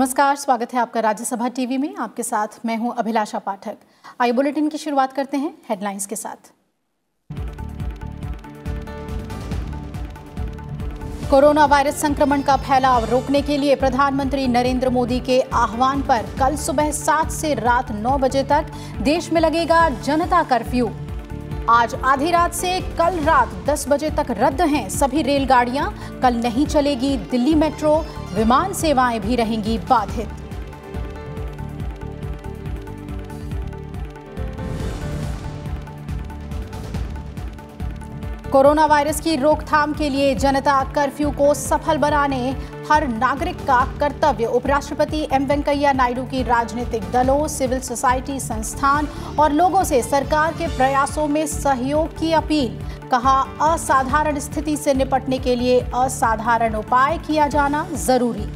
नमस्कार स्वागत है आपका राज्यसभा टीवी में आपके साथ मैं हूं अभिलाषा पाठक आई बुलेटिन की शुरुआत करते हैं हेडलाइंस के साथ कोरोना वायरस संक्रमण का फैलाव रोकने के लिए प्रधानमंत्री नरेंद्र मोदी के आह्वान पर कल सुबह सात से रात नौ बजे तक देश में लगेगा जनता कर्फ्यू आज आधी रात से कल रात 10 बजे तक रद्द हैं सभी रेलगाड़ियां कल नहीं चलेगी दिल्ली मेट्रो विमान सेवाएं भी रहेंगी बाधित कोरोना वायरस की रोकथाम के लिए जनता कर्फ्यू को सफल बनाने हर नागरिक का कर्तव्य उपराष्ट्रपति एम वेंकैया नायडू की राजनीतिक दलों सिविल सोसाइटी संस्थान और लोगों से सरकार के प्रयासों में सहयोग की अपील कहा असाधारण स्थिति से निपटने के लिए असाधारण उपाय किया जाना जरूरी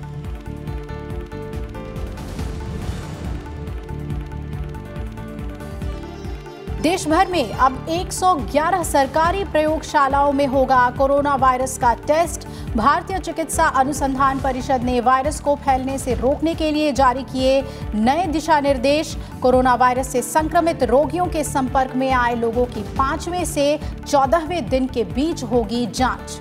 देश भर में अब 111 सरकारी प्रयोगशालाओं में होगा कोरोना वायरस का टेस्ट भारतीय चिकित्सा अनुसंधान परिषद ने वायरस को फैलने से रोकने के लिए जारी किए नए दिशा निर्देश कोरोना वायरस से संक्रमित रोगियों के संपर्क में आए लोगों की पांचवें से चौदहवें दिन के बीच होगी जांच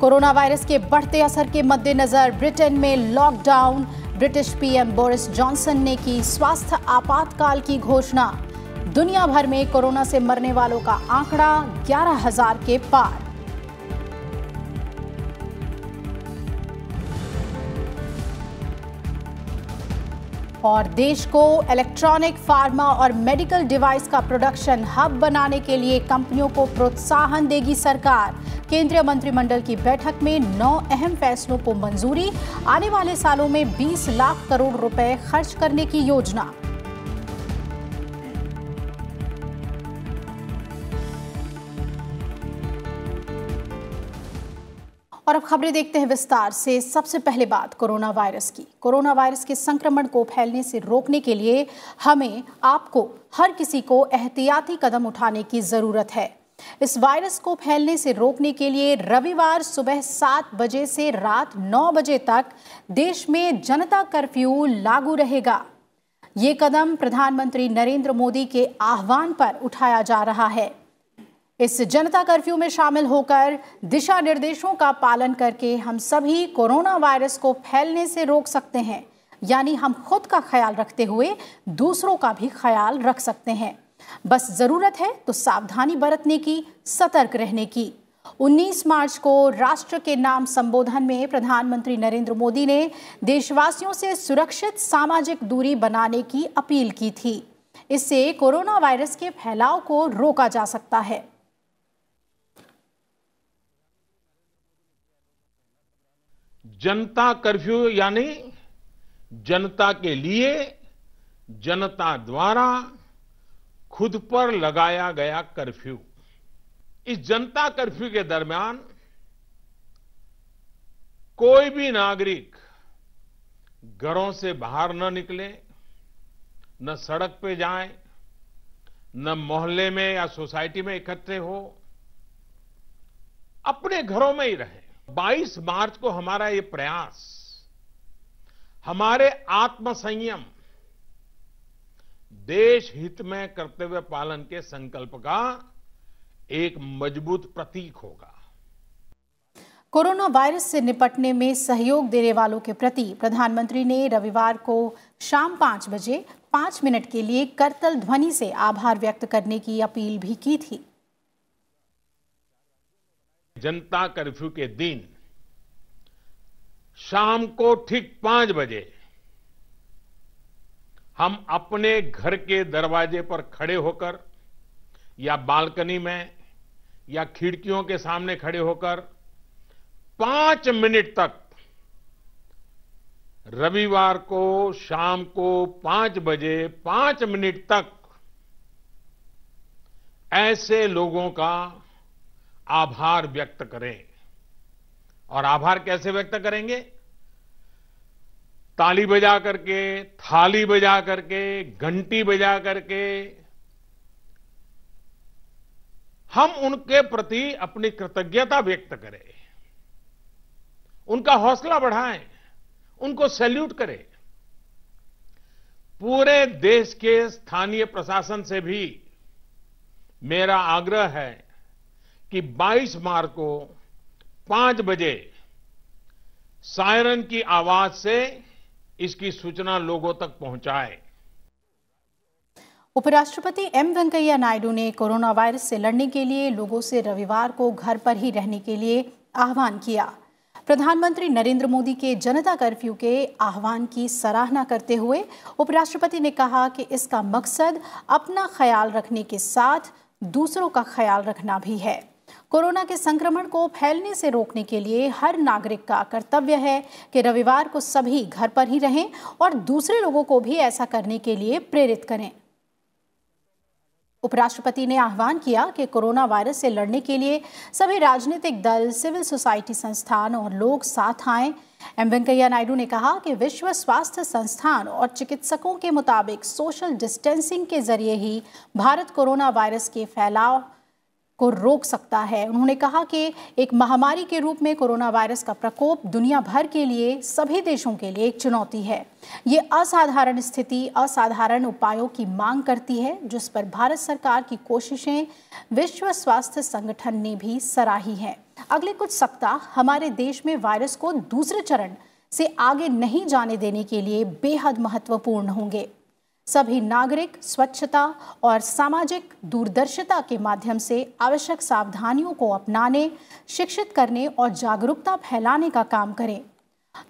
कोरोना वायरस के बढ़ते असर के मद्देनजर ब्रिटेन में lockdown British PM Boris Johnson ने की स्वास्थ्य आपातकाल की घोषणा दुनिया भर में कोरोना से मरने वालों का आंकड़ा ग्यारह हजार के पार और देश को इलेक्ट्रॉनिक फार्मा और मेडिकल डिवाइस का प्रोडक्शन हब बनाने के लिए कंपनियों को प्रोत्साहन देगी सरकार केंद्रीय मंत्रिमंडल की बैठक में नौ अहम फैसलों को मंजूरी आने वाले सालों में 20 लाख करोड़ रुपए खर्च करने की योजना और अब खबरें देखते हैं विस्तार से सबसे पहले बात कोरोना वायरस की कोरोना वायरस के संक्रमण को फैलने से रोकने के लिए हमें आपको हर किसी को एहतियाती कदम उठाने की ज़रूरत है इस वायरस को फैलने से रोकने के लिए रविवार सुबह सात बजे से रात नौ बजे तक देश में जनता कर्फ्यू लागू रहेगा ये कदम प्रधानमंत्री नरेंद्र मोदी के आह्वान पर उठाया जा रहा है इस जनता कर्फ्यू में शामिल होकर दिशा निर्देशों का पालन करके हम सभी कोरोना वायरस को फैलने से रोक सकते हैं यानी हम खुद का ख्याल रखते हुए दूसरों का भी ख्याल रख सकते हैं बस ज़रूरत है तो सावधानी बरतने की सतर्क रहने की 19 मार्च को राष्ट्र के नाम संबोधन में प्रधानमंत्री नरेंद्र मोदी ने देशवासियों से सुरक्षित सामाजिक दूरी बनाने की अपील की थी इससे कोरोना वायरस के फैलाव को रोका जा सकता है जनता कर्फ्यू यानी जनता के लिए जनता द्वारा खुद पर लगाया गया कर्फ्यू इस जनता कर्फ्यू के दरमियान कोई भी नागरिक घरों से बाहर न निकले न सड़क पे जाए न मोहल्ले में या सोसाइटी में इकट्ठे हो अपने घरों में ही रहें 22 मार्च को हमारा ये प्रयास हमारे आत्मसंयम देश हित में करते हुए पालन के संकल्प का एक मजबूत प्रतीक होगा कोरोना वायरस से निपटने में सहयोग देने वालों के प्रति प्रधानमंत्री ने रविवार को शाम पांच बजे पांच मिनट के लिए करतल ध्वनि से आभार व्यक्त करने की अपील भी की थी जनता कर्फ्यू के दिन शाम को ठीक पांच बजे हम अपने घर के दरवाजे पर खड़े होकर या बालकनी में या खिड़कियों के सामने खड़े होकर पांच मिनट तक रविवार को शाम को पांच बजे पांच मिनट तक ऐसे लोगों का आभार व्यक्त करें और आभार कैसे व्यक्त करेंगे ताली बजा करके थाली बजा करके घंटी बजा करके हम उनके प्रति अपनी कृतज्ञता व्यक्त करें उनका हौसला बढ़ाएं उनको सैल्यूट करें पूरे देश के स्थानीय प्रशासन से भी मेरा आग्रह है कि 22 मार्च को 5 बजे सायरन की आवाज से इसकी सूचना लोगों तक पहुंचाए उपराष्ट्रपति एम वेंकैया नायडू ने कोरोना वायरस से लड़ने के लिए लोगों से रविवार को घर पर ही रहने के लिए आह्वान किया प्रधानमंत्री नरेंद्र मोदी के जनता कर्फ्यू के आह्वान की सराहना करते हुए उपराष्ट्रपति ने कहा कि इसका मकसद अपना ख्याल रखने के साथ दूसरों का ख्याल रखना भी है कोरोना के संक्रमण को फैलने से रोकने के लिए हर नागरिक का कर्तव्य है कि रविवार को सभी घर पर ही रहें और दूसरे लोगों को भी ऐसा करने के लिए प्रेरित करें उपराष्ट्रपति ने आह्वान किया कि कोरोना वायरस से लड़ने के लिए सभी राजनीतिक दल सिविल सोसाइटी संस्थान और लोग साथ आए एम वेंकैया नायडू ने कहा कि विश्व स्वास्थ्य संस्थान और चिकित्सकों के मुताबिक सोशल डिस्टेंसिंग के जरिए ही भारत कोरोना वायरस के फैलाव को रोक सकता है उन्होंने कहा कि एक महामारी के रूप में कोरोना वायरस का प्रकोप दुनिया भर के लिए सभी देशों के लिए एक चुनौती है ये असाधारण स्थिति असाधारण उपायों की मांग करती है जिस पर भारत सरकार की कोशिशें विश्व स्वास्थ्य संगठन ने भी सराही हैं अगले कुछ सप्ताह हमारे देश में वायरस को दूसरे चरण से आगे नहीं जाने देने के लिए बेहद महत्वपूर्ण होंगे सभी नागरिक स्वच्छता और सामाजिक दूरदर्शिता के माध्यम से आवश्यक सावधानियों को अपनाने शिक्षित करने और जागरूकता फैलाने का काम करें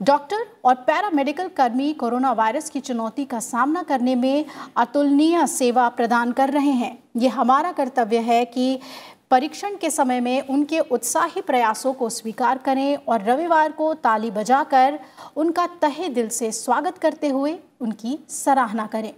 डॉक्टर और पैरामेडिकल कर्मी कोरोना वायरस की चुनौती का सामना करने में अतुलनीय सेवा प्रदान कर रहे हैं ये हमारा कर्तव्य है कि परीक्षण के समय में उनके उत्साही प्रयासों को स्वीकार करें और रविवार को ताली बजाकर उनका तहे दिल से स्वागत करते हुए उनकी सराहना करें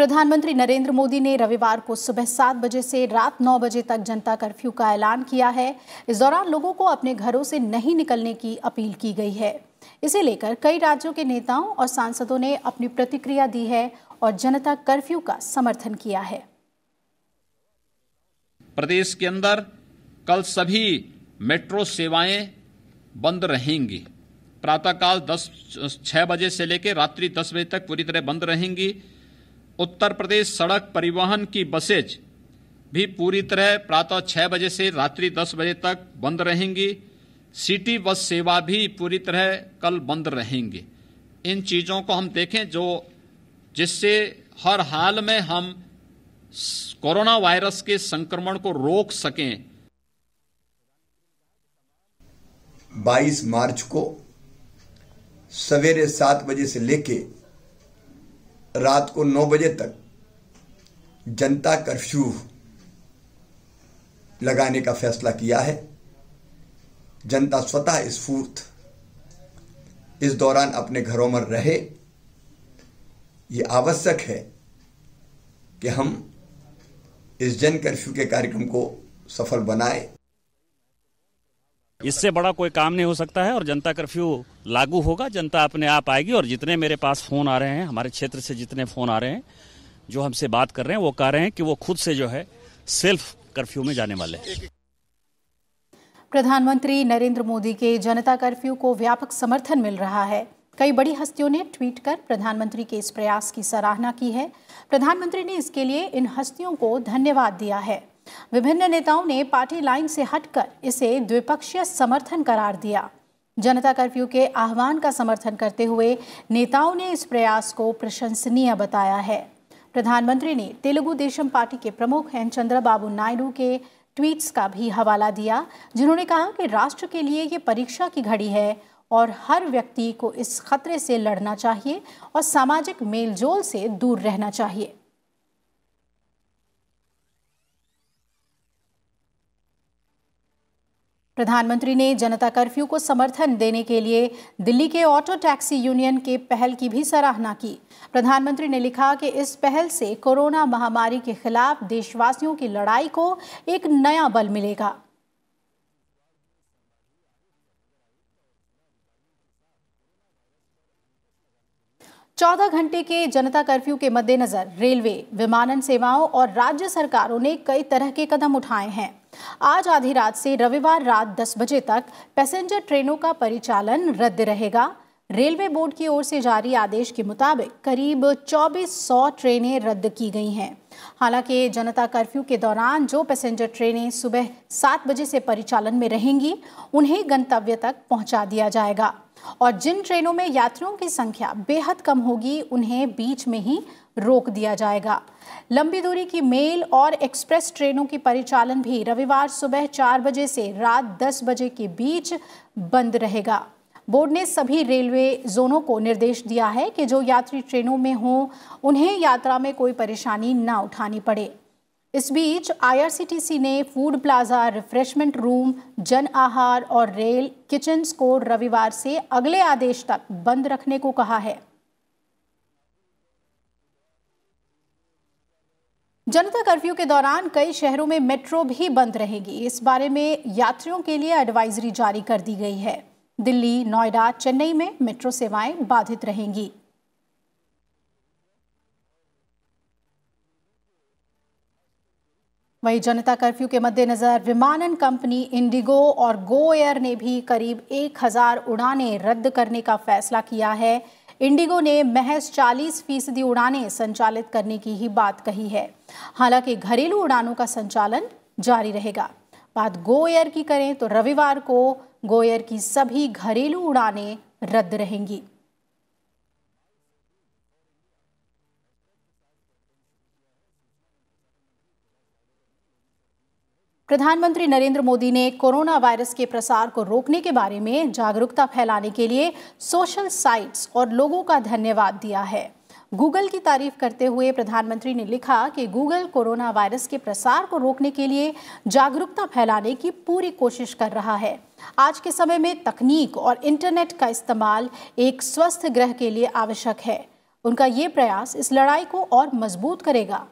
प्रधानमंत्री नरेंद्र मोदी ने रविवार को सुबह सात बजे से रात नौ बजे तक जनता कर्फ्यू का ऐलान किया है इस दौरान लोगों को अपने घरों से नहीं निकलने की अपील की गई है इसे लेकर कई राज्यों के नेताओं और सांसदों ने अपनी प्रतिक्रिया दी है और जनता कर्फ्यू का समर्थन किया है प्रदेश के अंदर कल सभी मेट्रो सेवाएं बंद रहेंगी प्रातःकाल दस छह बजे से लेकर रात्रि दस बजे तक पूरी तरह बंद रहेंगी उत्तर प्रदेश सड़क परिवहन की बसेज भी पूरी तरह प्रातः छः बजे से रात्रि दस बजे तक बंद रहेंगी सिटी बस सेवा भी पूरी तरह कल बंद रहेंगी इन चीज़ों को हम देखें जो जिससे हर हाल में हम कोरोना वायरस के संक्रमण को रोक सकें 22 मार्च को सवेरे सात बजे से लेके रात को नौ बजे तक जनता कर्फ्यू लगाने का फैसला किया है जनता स्वतः स्फूर्त इस दौरान अपने घरों में रहे ये आवश्यक है कि हम इस जन कर्फ्यू के कार्यक्रम को सफल बनाएं इससे बड़ा कोई काम नहीं हो सकता है और जनता कर्फ्यू लागू होगा जनता अपने आप आएगी और जितने मेरे पास फोन आ रहे हैं हमारे क्षेत्र से जितने फोन आ रहे हैं जो हमसे बात कर रहे हैं वो कह रहे हैं कि वो खुद से जो है सेल्फ कर्फ्यू में जाने वाले हैं प्रधानमंत्री नरेंद्र मोदी के जनता कर्फ्यू को व्यापक समर्थन मिल रहा है कई बड़ी हस्तियों ने ट्वीट कर प्रधानमंत्री के इस प्रयास की सराहना की है प्रधानमंत्री ने इसके लिए इन हस्तियों को धन्यवाद दिया है विभिन्न नेताओं ने पार्टी लाइन से हटकर इसे द्विपक्षीय समर्थन करार दिया जनता कर्फ्यू के आह्वान का समर्थन करते हुए नेताओं ने इस प्रयास को प्रशंसनीय बताया है प्रधानमंत्री ने तेलुगु देशम पार्टी के प्रमुख एन चंद्रबाबू नायडू के ट्वीट्स का भी हवाला दिया जिन्होंने कहा कि राष्ट्र के लिए ये परीक्षा की घड़ी है और हर व्यक्ति को इस खतरे से लड़ना चाहिए और सामाजिक मेलजोल से दूर रहना चाहिए प्रधानमंत्री ने जनता कर्फ्यू को समर्थन देने के लिए दिल्ली के ऑटो टैक्सी यूनियन के पहल की भी सराहना की प्रधानमंत्री ने लिखा कि इस पहल से कोरोना महामारी के खिलाफ देशवासियों की लड़ाई को एक नया बल मिलेगा चौदह घंटे के जनता कर्फ्यू के मद्देनजर रेलवे विमानन सेवाओं और राज्य सरकारों ने कई तरह के कदम उठाए हैं आज आधी रात से रविवार रात 10 बजे तक पैसेंजर ट्रेनों का परिचालन रद्द रहेगा रेलवे बोर्ड की ओर से जारी आदेश के मुताबिक करीब 2400 ट्रेनें रद्द की गई हैं हालांकि जनता कर्फ्यू के दौरान जो पैसेंजर ट्रेनें सुबह सात बजे से परिचालन में रहेंगी उन्हें गंतव्य तक पहुंचा दिया जाएगा और जिन ट्रेनों में यात्रियों की संख्या बेहद कम होगी उन्हें बीच में ही रोक दिया जाएगा लंबी दूरी की मेल और एक्सप्रेस ट्रेनों की परिचालन भी रविवार सुबह चार बजे से रात दस बजे के बीच बंद रहेगा बोर्ड ने सभी रेलवे जोनों को निर्देश दिया है कि जो यात्री ट्रेनों में हों उन्हें यात्रा में कोई परेशानी ना उठानी पड़े इस बीच आईआरसीटीसी ने food plaza refreshment room Jan Ahaar और रेल किचन को रविवार से अगले आदेश तक बंद रखने को कहा है जनता कर्फ्यू के दौरान कई शहरों में मेट्रो भी बंद रहेगी इस बारे में यात्रियों के लिए एडवाइजरी जारी कर दी गई है दिल्ली नोएडा चेन्नई में मेट्रो सेवाएं बाधित रहेंगी वहीं जनता कर्फ्यू के मद्देनज़र विमानन कंपनी इंडिगो और गो एयर ने भी करीब 1000 उड़ानें रद्द करने का फैसला किया है इंडिगो ने महज 40 फीसदी उड़ानें संचालित करने की ही बात कही है हालांकि घरेलू उड़ानों का संचालन जारी रहेगा बात गो एयर की करें तो रविवार को गो एयर की सभी घरेलू उड़ानें रद्द रहेंगी प्रधानमंत्री नरेंद्र मोदी ने कोरोना वायरस के प्रसार को रोकने के बारे में जागरूकता फैलाने के लिए सोशल साइट्स और लोगों का धन्यवाद दिया है गूगल की तारीफ करते हुए प्रधानमंत्री ने लिखा कि गूगल कोरोना वायरस के प्रसार को रोकने के लिए जागरूकता फैलाने की पूरी कोशिश कर रहा है आज के समय में तकनीक और इंटरनेट का इस्तेमाल एक स्वस्थ ग्रह के लिए आवश्यक है उनका ये प्रयास इस लड़ाई को और मजबूत करेगा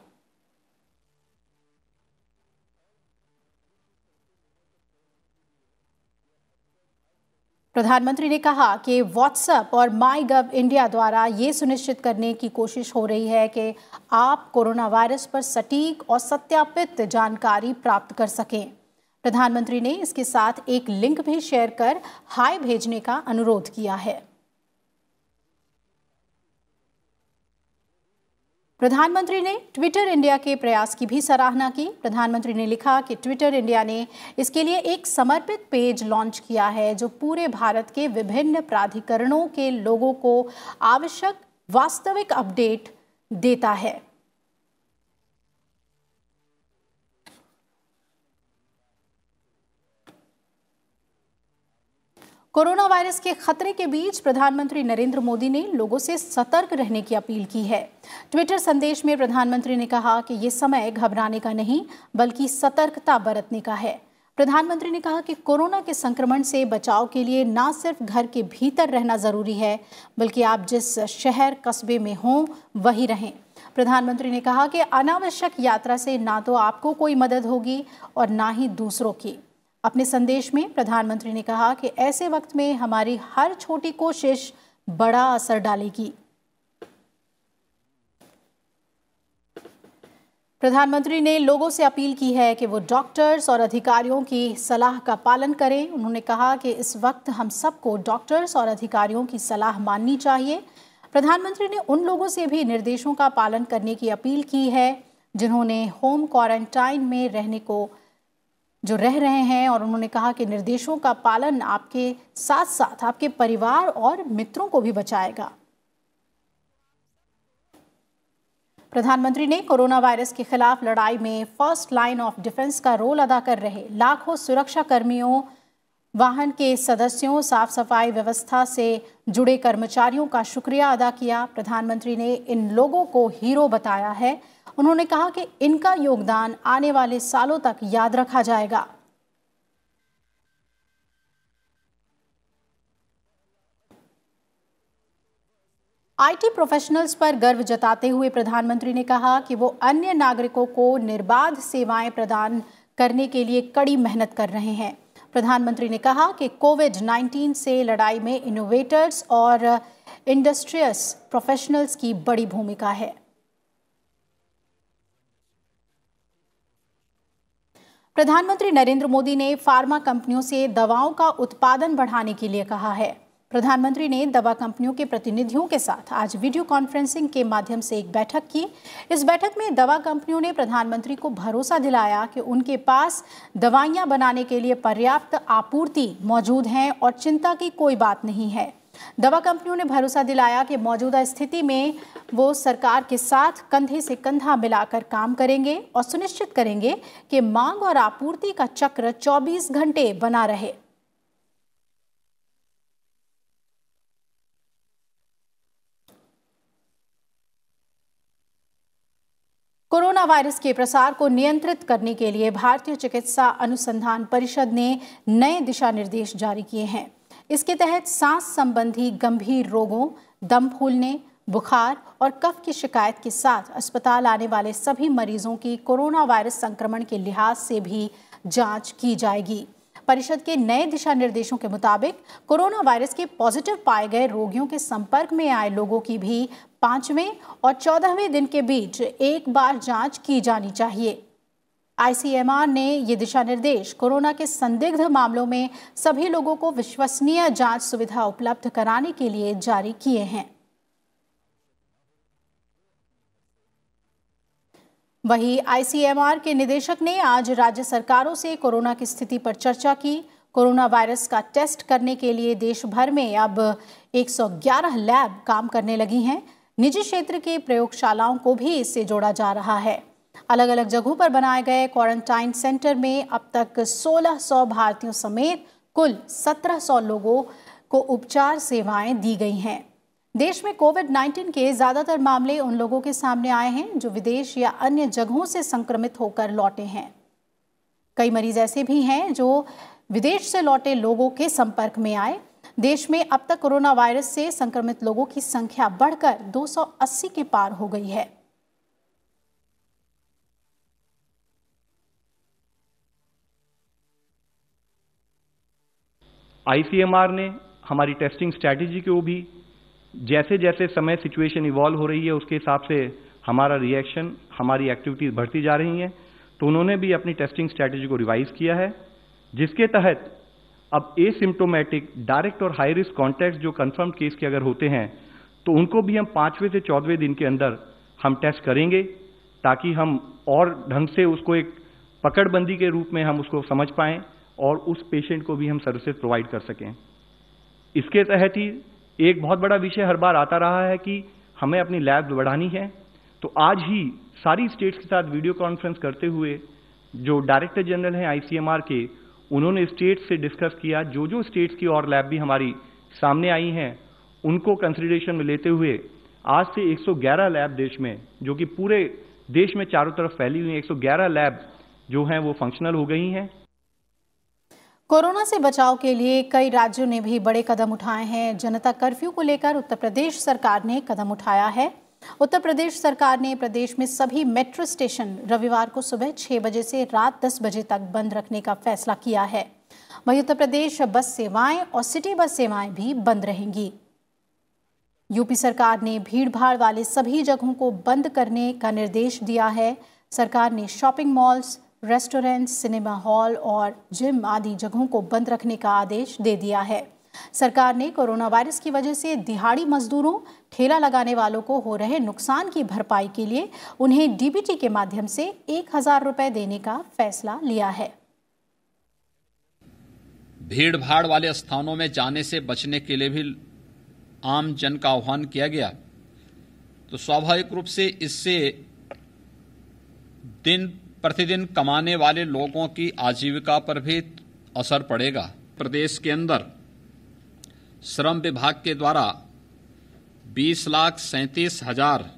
प्रधानमंत्री ने कहा कि व्हाट्सएप और माई गव इंडिया द्वारा ये सुनिश्चित करने की कोशिश हो रही है कि आप कोरोना वायरस पर सटीक और सत्यापित जानकारी प्राप्त कर सकें प्रधानमंत्री ने इसके साथ एक लिंक भी शेयर कर हाय भेजने का अनुरोध किया है प्रधानमंत्री ने ट्विटर इंडिया के प्रयास की भी सराहना की प्रधानमंत्री ने लिखा कि ट्विटर इंडिया ने इसके लिए एक समर्पित पेज लॉन्च किया है जो पूरे भारत के विभिन्न प्राधिकरणों के लोगों को आवश्यक वास्तविक अपडेट देता है कोरोना वायरस के खतरे के बीच प्रधानमंत्री नरेंद्र मोदी ने लोगों से सतर्क रहने की अपील की है ट्विटर संदेश में प्रधानमंत्री ने कहा कि ये समय घबराने का नहीं बल्कि सतर्कता बरतने का है प्रधानमंत्री ने कहा कि कोरोना के संक्रमण से बचाव के लिए न सिर्फ घर के भीतर रहना ज़रूरी है बल्कि आप जिस शहर कस्बे में हों वही रहें प्रधानमंत्री ने कहा कि अनावश्यक यात्रा से ना तो आपको कोई मदद होगी और ना ही दूसरों की अपने संदेश में प्रधानमंत्री ने कहा कि ऐसे वक्त में हमारी हर छोटी कोशिश बड़ा असर डालेगी प्रधानमंत्री ने लोगों से अपील की है कि वो डॉक्टर्स और अधिकारियों की सलाह का पालन करें उन्होंने कहा कि इस वक्त हम सबको डॉक्टर्स और अधिकारियों की सलाह माननी चाहिए प्रधानमंत्री ने उन लोगों से भी निर्देशों का पालन करने की अपील की है जिन्होंने होम क्वारंटाइन में रहने को जो रह रहे हैं और उन्होंने कहा कि निर्देशों का पालन आपके साथ साथ आपके परिवार और मित्रों को भी बचाएगा प्रधानमंत्री ने कोरोना वायरस के खिलाफ लड़ाई में फर्स्ट लाइन ऑफ डिफेंस का रोल अदा कर रहे लाखों सुरक्षा कर्मियों वाहन के सदस्यों साफ सफाई व्यवस्था से जुड़े कर्मचारियों का शुक्रिया अदा किया प्रधानमंत्री ने इन लोगों को हीरो बताया है उन्होंने कहा कि इनका योगदान आने वाले सालों तक याद रखा जाएगा आईटी प्रोफेशनल्स पर गर्व जताते हुए प्रधानमंत्री ने कहा कि वो अन्य नागरिकों को निर्बाध सेवाएं प्रदान करने के लिए कड़ी मेहनत कर रहे हैं प्रधानमंत्री ने कहा कि कोविड 19 से लड़ाई में इनोवेटर्स और इंडस्ट्रियस प्रोफेशनल्स की बड़ी भूमिका है प्रधानमंत्री नरेंद्र मोदी ने फार्मा कंपनियों से दवाओं का उत्पादन बढ़ाने के लिए कहा है प्रधानमंत्री ने दवा कंपनियों के प्रतिनिधियों के साथ आज वीडियो कॉन्फ्रेंसिंग के माध्यम से एक बैठक की इस बैठक में दवा कंपनियों ने प्रधानमंत्री को भरोसा दिलाया कि उनके पास दवाइयां बनाने के लिए पर्याप्त आपूर्ति मौजूद हैं और चिंता की कोई बात नहीं है दवा कंपनियों ने भरोसा दिलाया कि मौजूदा स्थिति में वो सरकार के साथ कंधे से कंधा मिलाकर काम करेंगे और सुनिश्चित करेंगे कि मांग और आपूर्ति का चक्र 24 घंटे बना रहे कोरोना वायरस के प्रसार को नियंत्रित करने के लिए भारतीय चिकित्सा अनुसंधान परिषद ने नए दिशा निर्देश जारी किए हैं इसके तहत सांस संबंधी गंभीर रोगों दम फूलने बुखार और कफ की शिकायत के साथ अस्पताल आने वाले सभी मरीजों की कोरोना वायरस संक्रमण के लिहाज से भी जांच की जाएगी परिषद के नए दिशा निर्देशों के मुताबिक कोरोना वायरस के पॉजिटिव पाए गए रोगियों के संपर्क में आए लोगों की भी पाँचवें और चौदहवें दिन के बीच एक बार जांच की जानी चाहिए आईसीएमआर ने ये दिशा निर्देश कोरोना के संदिग्ध मामलों में सभी लोगों को विश्वसनीय जांच सुविधा उपलब्ध कराने के लिए जारी किए हैं वहीं आईसीएमआर के निदेशक ने आज राज्य सरकारों से कोरोना की स्थिति पर चर्चा की कोरोना वायरस का टेस्ट करने के लिए देश भर में अब 111 लैब काम करने लगी हैं निजी क्षेत्र की प्रयोगशालाओं को भी इससे जोड़ा जा रहा है अलग अलग जगहों पर बनाए गए क्वारंटाइन सेंटर में अब तक 1600 भारतीयों समेत कुल 1700 लोगों को उपचार सेवाएं दी गई हैं देश में कोविड 19 के ज़्यादातर मामले उन लोगों के सामने आए हैं जो विदेश या अन्य जगहों से संक्रमित होकर लौटे हैं कई मरीज ऐसे भी हैं जो विदेश से लौटे लोगों के संपर्क में आए देश में अब तक कोरोना वायरस से संक्रमित लोगों की संख्या बढ़कर 280 के पार हो गई है आईसीएमआर ने हमारी टेस्टिंग स्ट्रैटेजी को भी जैसे जैसे समय सिचुएशन इवॉल्व हो रही है उसके हिसाब से हमारा रिएक्शन हमारी एक्टिविटीज बढ़ती जा रही हैं तो उन्होंने भी अपनी टेस्टिंग स्ट्रैटेजी को रिवाइज किया है जिसके तहत अब एसिम्टोमेटिक डायरेक्ट और हाई रिस्क कॉन्टैक्ट जो कन्फर्म केस के अगर होते हैं तो उनको भी हम पांचवें से चौदहवें दिन के अंदर हम टेस्ट करेंगे ताकि हम और ढंग से उसको एक पकड़बंदी के रूप में हम उसको समझ पाएं और उस पेशेंट को भी हम सर्विसेज प्रोवाइड कर सकें इसके तहत ही एक बहुत बड़ा विषय हर बार आता रहा है कि हमें अपनी लैब बढ़ानी है तो आज ही सारी स्टेट्स के साथ वीडियो कॉन्फ्रेंस करते हुए जो डायरेक्टर जनरल हैं आईसीएमआर के उन्होंने स्टेट्स से डिस्कस किया जो जो स्टेट्स की और लैब भी हमारी सामने आई हैं उनको कंसिडरेशन में लेते हुए आज से 111 लैब देश में जो कि पूरे देश में चारों तरफ फैली हुई 111 लैब जो हैं वो फंक्शनल हो गई हैं कोरोना से बचाव के लिए कई राज्यों ने भी बड़े कदम उठाए हैं जनता कर्फ्यू को लेकर उत्तर प्रदेश सरकार ने कदम उठाया है उत्तर प्रदेश सरकार ने प्रदेश में सभी मेट्रो स्टेशन रविवार को सुबह छह बजे से रात दस बजे तक बंद रखने का फैसला किया है वहीं उत्तर प्रदेश बस सेवाएं और सिटी बस सेवाएं भी बंद रहेंगी यूपी सरकार ने भीड़भाड़ वाले सभी जगहों को बंद करने का निर्देश दिया है सरकार ने shopping malls restaurant cinema hall और जिम आदि जगहों को बंद रखने का आदेश दे दिया है सरकार ने कोरोना वायरस की वजह से दिहाड़ी मजदूरों ठेला लगाने वालों को हो रहे नुकसान की भरपाई के लिए उन्हें डीबीटी के माध्यम से एक हजार रुपए देने का फैसला लिया है भीड़ भाड़ वाले स्थानों में जाने से बचने के लिए भी आम जन का आह्वान किया गया तो स्वाभाविक रूप से इससे दिन प्रतिदिन कमाने वाले लोगों की आजीविका पर भी असर पड़ेगा प्रदेश के अंदर श्रम विभाग के द्वारा बीस लाख सैंतीस हजार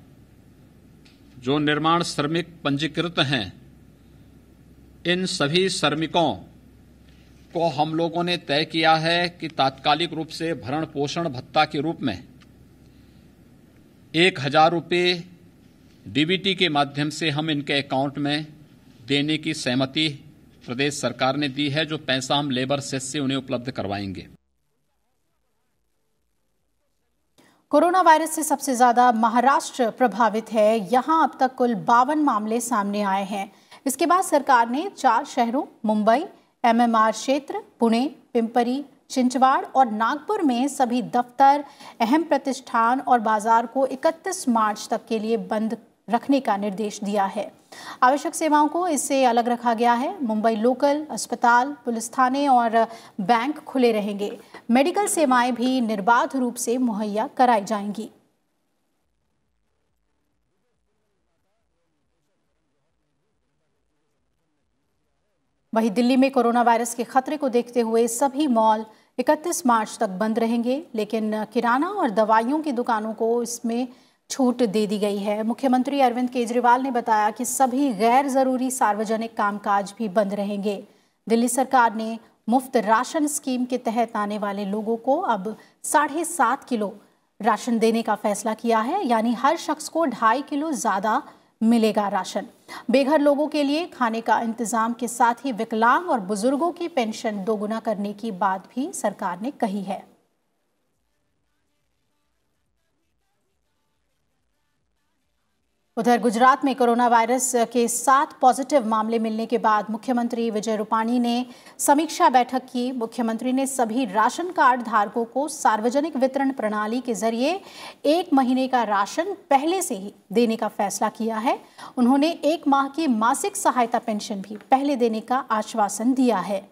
जो निर्माण श्रमिक पंजीकृत हैं इन सभी श्रमिकों को हम लोगों ने तय किया है कि तात्कालिक रूप से भरण पोषण भत्ता के रूप में एक हजार रुपये डीबीटी के माध्यम से हम इनके अकाउंट में देने की सहमति प्रदेश सरकार ने दी है जो पैसा हम लेबर सेस से उन्हें उपलब्ध करवाएंगे कोरोना वायरस से सबसे ज्यादा महाराष्ट्र प्रभावित है यहां अब तक कुल बावन मामले सामने आए हैं इसके बाद सरकार ने चार शहरों मुंबई एमएमआर क्षेत्र पुणे पिंपरी छिंचवाड़ और नागपुर में सभी दफ्तर अहम प्रतिष्ठान और बाजार को 31 मार्च तक के लिए बंद रखने का निर्देश दिया है आवश्यक सेवाओं को इससे अलग रखा गया है मुंबई लोकल अस्पताल पुलिस थाने और बैंक खुले रहेंगे मेडिकल सेवाएं भी निर्बाध रूप से मुहैया कराई जाएंगी वहीं दिल्ली में कोरोना वायरस के खतरे को देखते हुए सभी मॉल 31 मार्च तक बंद रहेंगे लेकिन किराना और दवाइयों की दुकानों को इसमें छूट दे दी गई है मुख्यमंत्री अरविंद केजरीवाल ने बताया कि सभी गैर ज़रूरी सार्वजनिक कामकाज भी बंद रहेंगे दिल्ली सरकार ने मुफ्त राशन स्कीम के तहत आने वाले लोगों को अब साढ़े सात किलो राशन देने का फैसला किया है यानी हर शख्स को ढाई किलो ज़्यादा मिलेगा राशन बेघर लोगों के लिए खाने का इंतजाम के साथ ही विकलांग और बुजुर्गों की पेंशन दोगुना करने की बात भी सरकार ने कही है उधर गुजरात में कोरोना वायरस के सात पॉजिटिव मामले मिलने के बाद मुख्यमंत्री विजय रूपाणी ने समीक्षा बैठक की मुख्यमंत्री ने सभी राशन कार्ड धारकों को सार्वजनिक वितरण प्रणाली के जरिए एक महीने का राशन पहले से ही देने का फैसला किया है उन्होंने एक माह की मासिक सहायता पेंशन भी पहले देने का आश्वासन दिया है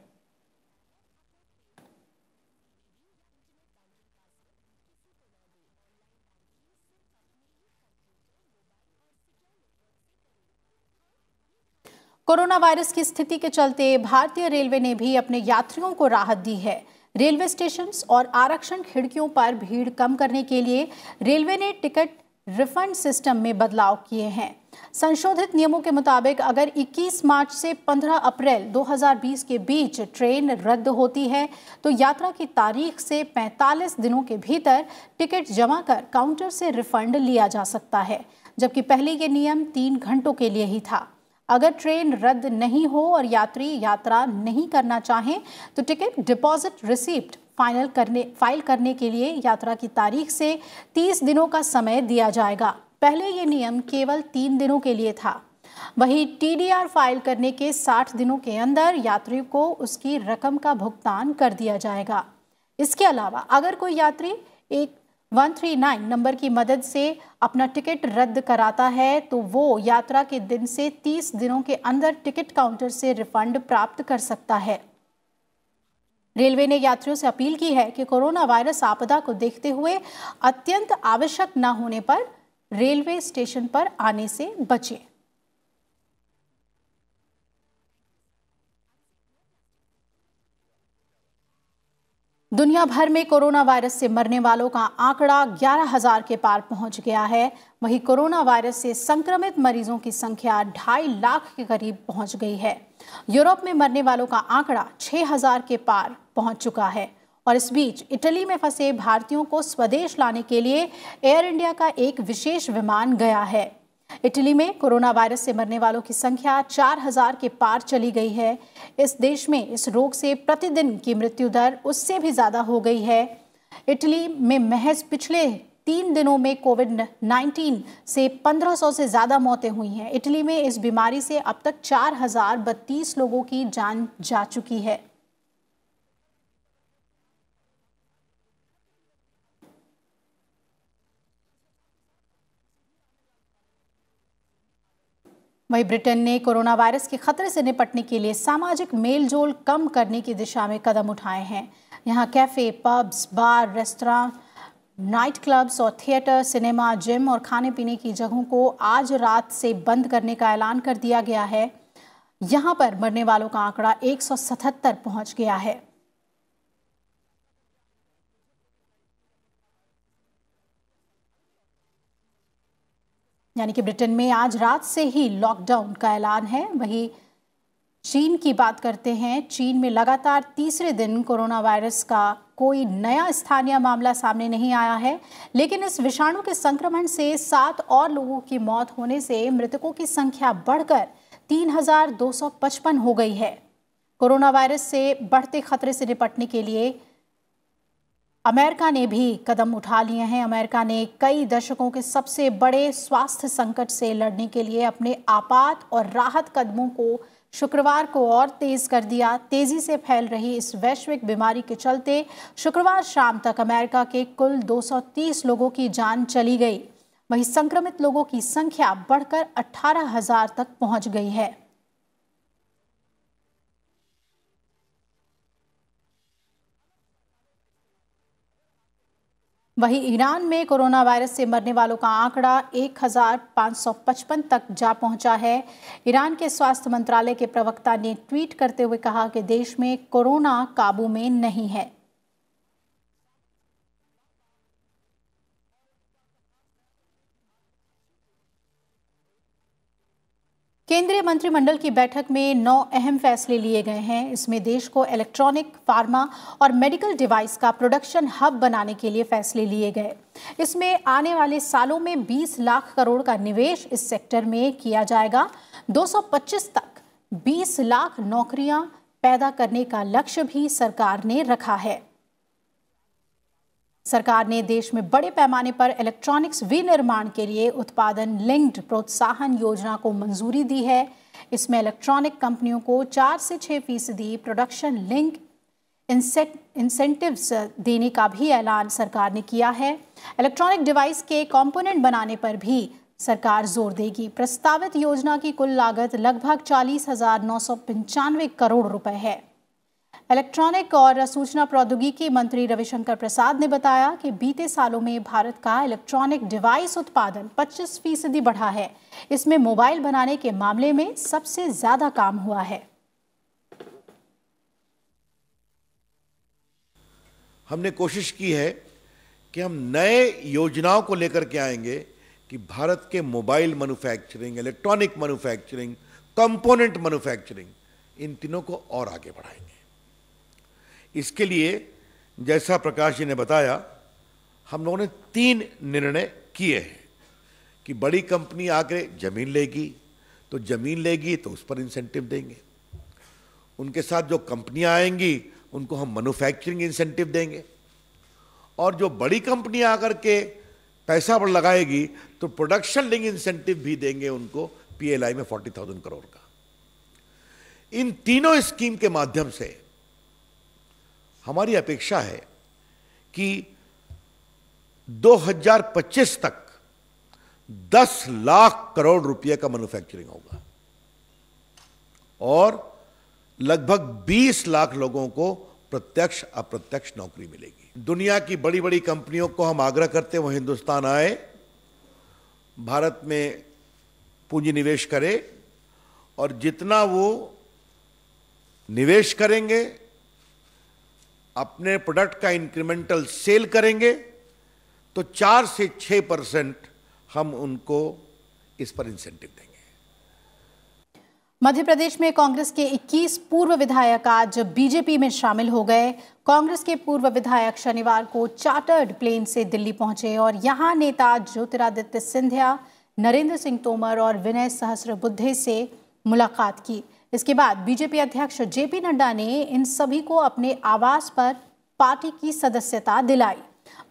कोरोना वायरस की स्थिति के चलते भारतीय रेलवे ने भी अपने यात्रियों को राहत दी है रेलवे स्टेशन और आरक्षण खिड़कियों पर भीड़ कम करने के लिए रेलवे ने टिकट रिफंड सिस्टम में बदलाव किए हैं संशोधित नियमों के मुताबिक अगर 21 मार्च से 15 अप्रैल 2020 के बीच ट्रेन रद्द होती है तो यात्रा की तारीख से 45 दिनों के भीतर टिकट जमा कर काउंटर से रिफंड लिया जा सकता है जबकि पहले ये नियम तीन घंटों के लिए ही था अगर ट्रेन रद्द नहीं हो और यात्री यात्रा नहीं करना चाहें तो टिकट डिपॉजिट रिसिप्ट फाइनल करने फाइल करने के लिए यात्रा की तारीख से 30 दिनों का समय दिया जाएगा पहले ये नियम केवल तीन दिनों के लिए था वहीं टीडीआर फाइल करने के 60 दिनों के अंदर यात्री को उसकी रकम का भुगतान कर दिया जाएगा इसके अलावा अगर कोई यात्री एक 139 नंबर की मदद से अपना टिकट रद्द कराता है तो वो यात्रा के दिन से 30 दिनों के अंदर टिकट काउंटर से रिफंड प्राप्त कर सकता है रेलवे ने यात्रियों से अपील की है कि कोरोना वायरस आपदा को देखते हुए अत्यंत आवश्यक न होने पर रेलवे स्टेशन पर आने से बचें दुनिया भर में कोरोना वायरस से मरने वालों का आंकड़ा ग्यारह हजार के पार पहुंच गया है वहीं कोरोना वायरस से संक्रमित मरीजों की संख्या ढाई लाख के करीब पहुंच गई है यूरोप में मरने वालों का आंकड़ा छह हजार के पार पहुंच चुका है और इस बीच इटली में फंसे भारतीयों को स्वदेश लाने के लिए एयर इंडिया का एक विशेष विमान गया है इटली में कोरोना वायरस से मरने वालों की संख्या 4000 के पार चली गई है इस देश में इस रोग से प्रतिदिन की मृत्यु दर उससे भी ज़्यादा हो गई है इटली में महज पिछले तीन दिनों में कोविड 19 से 1500 से ज़्यादा मौतें हुई हैं इटली में इस बीमारी से अब तक चार लोगों की जान जा चुकी है वहीं ब्रिटेन ने कोरोना वायरस के खतरे से निपटने के लिए सामाजिक मेलजोल कम करने की दिशा में कदम उठाए हैं यहाँ cafe pubs bar restaurant night clubs और थिएटर सिनेमा जिम और खाने पीने की जगहों को आज रात से बंद करने का ऐलान कर दिया गया है यहाँ पर मरने वालों का आंकड़ा एक सतहत्तर पहुँच गया है यानी कि ब्रिटेन में आज रात से ही लॉकडाउन का ऐलान है वहीं चीन की बात करते हैं चीन में लगातार तीसरे दिन कोरोना वायरस का कोई नया स्थानीय मामला सामने नहीं आया है लेकिन इस विषाणु के संक्रमण से सात और लोगों की मौत होने से मृतकों की संख्या बढ़कर 3,255 हो गई है कोरोना वायरस से बढ़ते खतरे से निपटने के लिए अमेरिका ने भी कदम उठा लिए हैं अमेरिका ने कई दशकों के सबसे बड़े स्वास्थ्य संकट से लड़ने के लिए अपने आपात और राहत कदमों को शुक्रवार को और तेज कर दिया तेजी से फैल रही इस वैश्विक बीमारी के चलते शुक्रवार शाम तक अमेरिका के कुल 230 लोगों की जान चली गई वहीं संक्रमित लोगों की संख्या बढ़कर 18,000 तक पहुंच गई है वहीं ईरान में कोरोना वायरस से मरने वालों का आंकड़ा 1555 तक जा पहुंचा है ईरान के स्वास्थ्य मंत्रालय के प्रवक्ता ने ट्वीट करते हुए कहा कि देश में कोरोना काबू में नहीं है केंद्रीय मंत्रिमंडल की बैठक में नौ अहम फैसले लिए गए हैं इसमें देश को इलेक्ट्रॉनिक फार्मा और मेडिकल डिवाइस का प्रोडक्शन हब बनाने के लिए फैसले लिए गए इसमें आने वाले सालों में 20 लाख करोड़ का निवेश इस सेक्टर में किया जाएगा 225 तक 20 लाख नौकरियां पैदा करने का लक्ष्य भी सरकार ने रखा है सरकार ने देश में बड़े पैमाने पर इलेक्ट्रॉनिक्स विनिर्माण के लिए उत्पादन लिंक्ड प्रोत्साहन योजना को मंजूरी दी है इसमें इलेक्ट्रॉनिक कंपनियों को चार से छः फीसदी प्रोडक्शन लिंक इंसेंटिव्स देने का भी ऐलान सरकार ने किया है इलेक्ट्रॉनिक डिवाइस के कंपोनेंट बनाने पर भी सरकार जोर देगी प्रस्तावित योजना की कुल लागत लगभग चालीस हजार नौ सौ पंचानवे करोड़ रुपए है इलेक्ट्रॉनिक और सूचना प्रौद्योगिकी मंत्री रविशंकर प्रसाद ने बताया कि बीते सालों में भारत का इलेक्ट्रॉनिक डिवाइस उत्पादन 25 फीसदी बढ़ा है इसमें मोबाइल बनाने के मामले में सबसे ज्यादा काम हुआ है हमने कोशिश की है कि हम नए योजनाओं को लेकर के आएंगे कि भारत के mobile manufacturing electronic manufacturing component manufacturing इन तीनों को और आगे बढ़ाएंगे इसके लिए जैसा प्रकाश जी ने बताया हम लोगों ने तीन निर्णय किए हैं कि बड़ी कंपनी आकर ज़मीन लेगी तो ज़मीन लेगी तो उस पर इंसेंटिव देंगे उनके साथ जो कंपनियां आएंगी उनको हम मैन्युफैक्चरिंग इंसेंटिव देंगे और जो बड़ी कंपनी आकर के पैसा पर लगाएगी तो प्रोडक्शन लिंग इंसेंटिव भी देंगे उनको पीएलआई में फोर्टी थाउजेंड करोड़ का इन तीनों स्कीम के माध्यम से हमारी अपेक्षा है कि 2025 तक 10 लाख करोड़ रुपए का मैन्युफैक्चरिंग होगा और लगभग 20 लाख लोगों को प्रत्यक्ष अप्रत्यक्ष नौकरी मिलेगी दुनिया की बड़ी बड़ी कंपनियों को हम आग्रह करते हैं वह हिंदुस्तान आए भारत में पूंजी निवेश करे और जितना वो निवेश करेंगे अपने प्रोडक्ट का इंक्रीमेंटल सेल करेंगे तो चार से छह परसेंट हम उनको इस पर इंसेंटिव देंगे मध्य प्रदेश में कांग्रेस के 21 पूर्व विधायक आज बीजेपी में शामिल हो गए कांग्रेस के पूर्व विधायक शनिवार को चार्टर्ड प्लेन से दिल्ली पहुंचे और यहां नेता ज्योतिरादित्य सिंधिया नरेंद्र सिंह तोमर और विनय सहस्रबुद्धे से मुलाकात की इसके बाद बीजेपी अध्यक्ष जेपी नड्डा ने इन सभी को अपने आवास पर पार्टी की सदस्यता दिलाई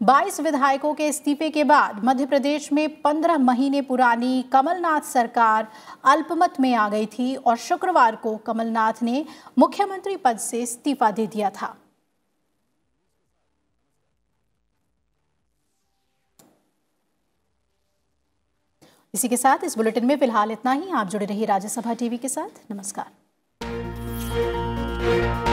22 विधायकों के इस्तीफे के बाद मध्य प्रदेश में 15 महीने पुरानी कमलनाथ सरकार अल्पमत में आ गई थी और शुक्रवार को कमलनाथ ने मुख्यमंत्री पद से इस्तीफा दे दिया था इसी के साथ इस बुलेटिन में फिलहाल इतना ही आप जुड़े रहिए राज्यसभा टीवी के साथ नमस्कार